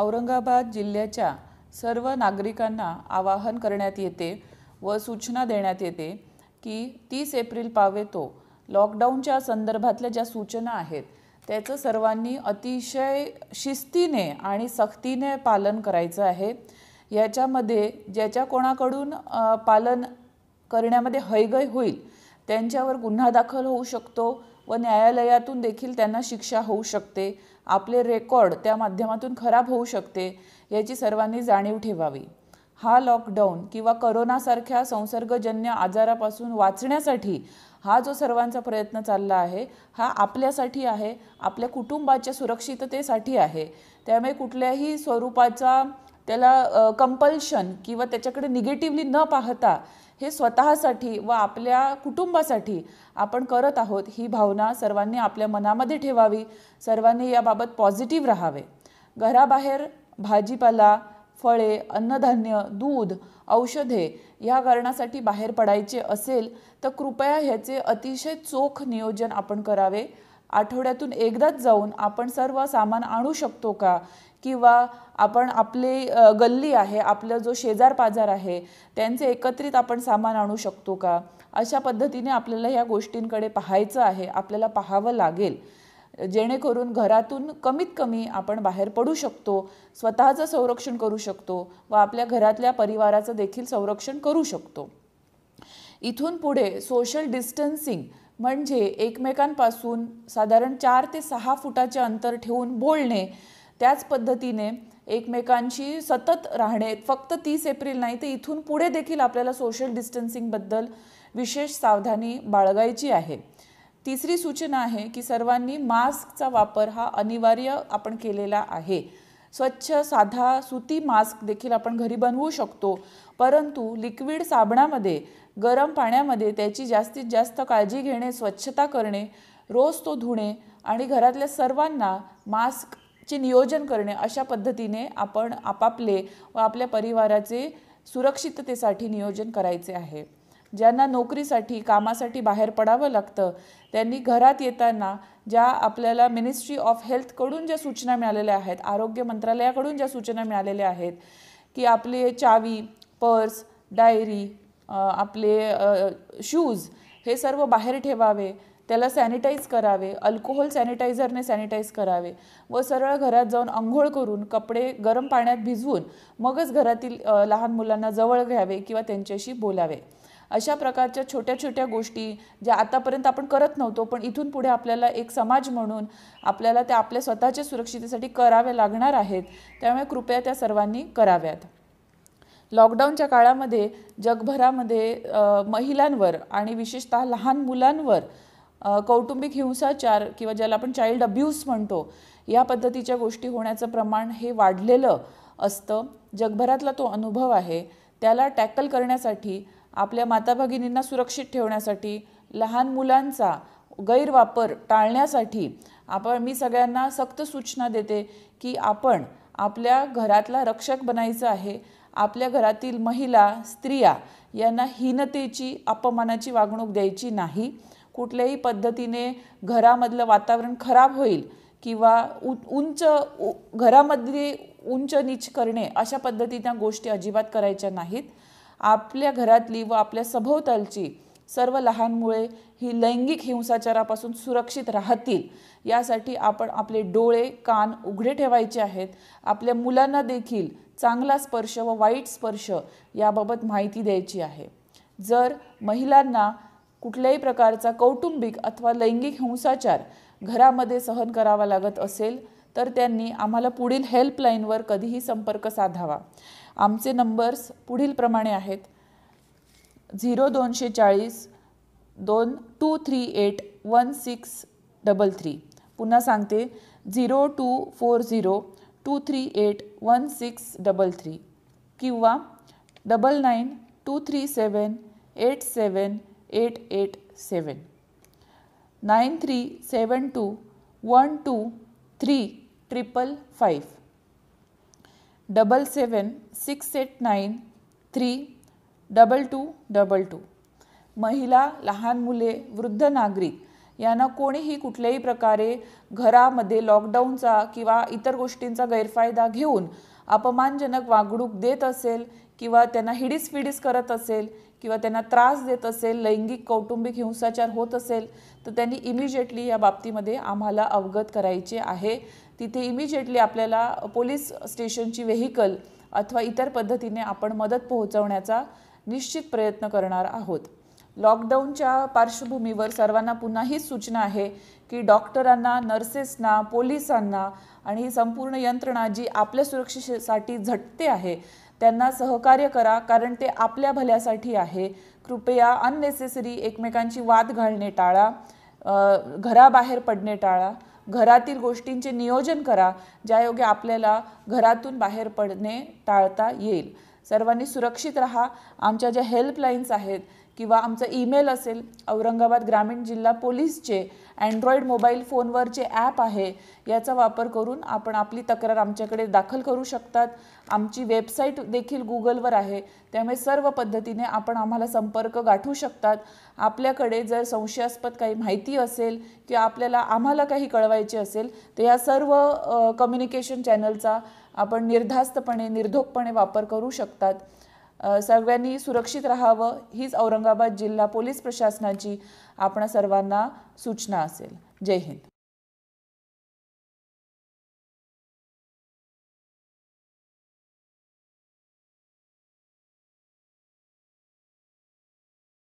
औरंगाबाद जिल्ह्याच्या सर्व नागरिकांना आवाहन करण्यात येते व सूचना देण्यात येते की तीस एप्रिल पावेतो लॉकडाऊनच्या संदर्भातल्या ज्या सूचना आहेत त्याचं सर्वांनी अतिशय शिस्तीने आणि सक्तीने पालन करायचं आहे याच्यामध्ये ज्याच्या कोणाकडून पालन करण्यामध्ये हयगय होईल त्यांच्यावर गुन्हा दाखल होऊ शकतो व न्यायालयातून देखील त्यांना शिक्षा होऊ शकते आपले रेकॉर्ड त्या माध्यमातून खराब होऊ शकते याची सर्वांनी जाणीव ठेवावी हा लॉकडाऊन किंवा करोनासारख्या संसर्गजन्य आजारापासून वाचण्यासाठी हा जो सर्वांचा प्रयत्न चालला आहे हा आपल्यासाठी आहे आपल्या कुटुंबाच्या सुरक्षिततेसाठी आहे त्यामुळे कुठल्याही स्वरूपाचा त्याला कंपल्शन किंवा त्याच्याकडे निगेटिव्हली न पाहता हे स्वतःसाठी व आपल्या कुटुंबासाठी आपण करत आहोत ही भावना सर्वांनी आपल्या मनामध्ये ठेवावी सर्वांनी याबाबत पॉझिटिव्ह राहावे घराबाहेर भाजीपाला फळे अन्नधान्य दूध औषधे ह्या कारणासाठी बाहेर पडायचे असेल तर कृपया ह्याचे अतिशय चोख नियोजन आपण करावे आठवड्यातून एकदाच जाऊन आपण सर्व सामान आणू शकतो का किंवा आपण आपले गल्ली आहे आपलं जो शेजार पाजार आहे त्यांचे एकत्रित आपण सामान आणू शकतो का अशा पद्धतीने आपल्याला ह्या गोष्टींकडे पाहायचं आहे आपल्याला पाहावं लागेल जेणेकरून घरातून कमीत कमी आपण बाहेर पडू शकतो स्वतःचं संरक्षण करू शकतो व आपल्या घरातल्या परिवाराचं देखील संरक्षण करू शकतो इथून पुढे सोशल डिस्टन्सिंग म्हणजे एकमेकांपासून साधारण चार ते सहा फुटाचे अंतर ठेवून बोलणे त्याच पद्धतीने एकमेकांशी सतत राहणे फक्त तीस एप्रिल नाही तर इथून पुढे देखील आपल्याला सोशल डिस्टन्सिंगबद्दल विशेष सावधानी बाळगायची आहे तिसरी सूचना आहे की सर्वांनी मास्कचा वापर हा अनिवार्य आपण केलेला आहे स्वच्छ साधा सुती मास्क देखील आपण घरी बनवू शकतो परंतु लिक्विड साबणामध्ये गरम पाण्यामध्ये त्याची जास्तीत जास्त काळजी घेणे स्वच्छता करणे रोज तो धुणे आणि घरातल्या सर्वांना मास्कचे नियोजन करणे अशा पद्धतीने आपण आपापले व आपल्या परिवाराचे सुरक्षिततेसाठी नियोजन करायचे आहे ज्यांना नोकरीसाठी कामासाठी बाहेर पडावं लागतं त्यांनी घरात येताना ज्या आपल्याला मिनिस्ट्री ऑफ हेल्थकडून ज्या सूचना मिळालेल्या आहेत आरोग्य मंत्रालयाकडून ज्या सूचना मिळालेल्या आहेत की आपले चावी पर्स डायरी आपले शूज हे सर्व बाहेर ठेवावे त्याला सॅनिटाईज करावे अल्कोहोल सॅनिटायझरने सॅनिटाईज करावे व सरळ घरात जाऊन आंघोळ करून कपडे गरम पाण्यात भिजवून मगच घरातील लहान मुलांना जवळ घ्यावे किंवा त्यांच्याशी बोलावे अशा प्रकारच्या छोट्या छोट्या गोष्टी ज्या आतापर्यंत आपण करत नव्हतो पण इथून पुढे आपल्याला एक समाज म्हणून आपल्याला त्या आपल्या स्वतःच्या सुरक्षितेसाठी कराव्या लागणार आहेत त्यामुळे कृपया त्या सर्वांनी कराव्यात लॉकडाऊनच्या काळामध्ये जगभरामध्ये महिलांवर आणि विशेषतः लहान मुलांवर कौटुंबिक हिंसाचार किंवा ज्याला आपण चाइल्ड अब्यूज म्हणतो या पद्धतीच्या गोष्टी होण्याचं प्रमाण हे वाढलेलं असतं जगभरातला तो अनुभव आहे त्याला टॅकल करण्यासाठी आपल्या माता भगिनींना सुरक्षित ठेवण्यासाठी लहान मुलांचा गैरवापर टाळण्यासाठी आपण मी सगळ्यांना सक्त सूचना देते की आपण आपल्या घरातला रक्षक बनायचं आहे आपल्या घरातील महिला स्त्रिया यांना हीनतेची अपमानाची वागणूक द्यायची नाही कुठल्याही पद्धतीने घरामधलं वातावरण खराब होईल किंवा उ उंच घरामधली उंच नीच करणे अशा पद्धतीच्या गोष्टी अजिबात करायच्या नाहीत आपल्या घरातली व आपल्या सभोवतालची सर्व लहान मुळे ही लैंगिक हिंसाचारापासून सुरक्षित राहतील यासाठी आपण आपले डोळे कान उघडे ठेवायचे आहेत आपल्या मुलांना देखील चांगला स्पर्श व वाईट स्पर्श याबाबत माहिती द्यायची आहे जर महिलांना कुठल्याही प्रकारचा कौटुंबिक अथवा लैंगिक हिंसाचार घरामध्ये सहन करावा लागत असेल तर त्यांनी आम्हाला पुढील हेल्पलाईनवर कधीही संपर्क साधावा आमचे नंबर्स पुढील प्रमाणे आहेत झिरो दोनशे चाळीस दोन two three eight one six double three पुन्हा सांगते zero two four zero two three eight one six double three किंवा double nine two three seven eight seven eight eight seven nine three seven two one two three triple five double seven six eight nine three double two double two महिला लहान मुले वृद्ध नागरिक यांना कोणीही कुठल्याही प्रकारे घरामध्ये लॉकडाऊनचा किंवा इतर गोष्टींचा गैरफायदा घेऊन अपमानजनक वागणूक देत असेल किंवा त्यांना हिडीस फिडीस करत असेल किंवा त्यांना त्रास देत असेल लैंगिक कौटुंबिक हिंसाचार होत असेल तर त्यांनी इमिजिएटली या बाबतीमध्ये आम्हाला अवगत करायचे आहे तिथे इमिजिएटली आपल्याला पोलीस स्टेशनची वेहिकल अथवा इतर पद्धतीने आपण मदत पोहोचवण्याचा निश्चित प्रयत्न करणार आहोत लॉकडाऊनच्या पार्श्वभूमीवर सर्वांना पुन्हा हीच सूचना आहे की डॉक्टरांना नर्सेसना पोलिसांना आणि संपूर्ण यंत्रणा जी आपल्या सुरक्षेसाठी झटते आहे त्यांना सहकार्य करा कारण ते आपल्या भल्यासाठी आहे कृपया अननेसेसरी एकमेकांची वाद घालणे टाळा घराबाहेर पडणे टाळा घरातील गोष्टींचे नियोजन करा ज्यायोगे आपल्याला घरातून बाहेर पडणे टाळता येईल सर्वांनी सुरक्षित राहा आमच्या ज्या हेल्पलाईन्स आहेत किंवा आमचं ईमेल असेल औरंगाबाद ग्रामीण जिल्हा पोलीसचे अँड्रॉइड मोबाईल फोनवरचे ॲप आहे याचा वापर करून आपण आपली तक्रार आमच्याकडे दाखल करू शकतात आमची वेबसाईट देखील गुगलवर आहे त्यामुळे सर्व पद्धतीने आपण आम्हाला संपर्क गाठू शकतात आपल्याकडे जर संशयास्पद काही माहिती असेल किंवा आपल्याला आम्हाला काही कळवायचे असेल तर या सर्व कम्युनिकेशन चॅनलचा आपण निर्धास्तपणे निर्धोकपणे वापर करू शकतात सगळ्यांनी सुरक्षित राहावं हीच औरंगाबाद जिल्हा पोलीस प्रशासनाची आपणा सर्वांना सूचना असेल जय हिंद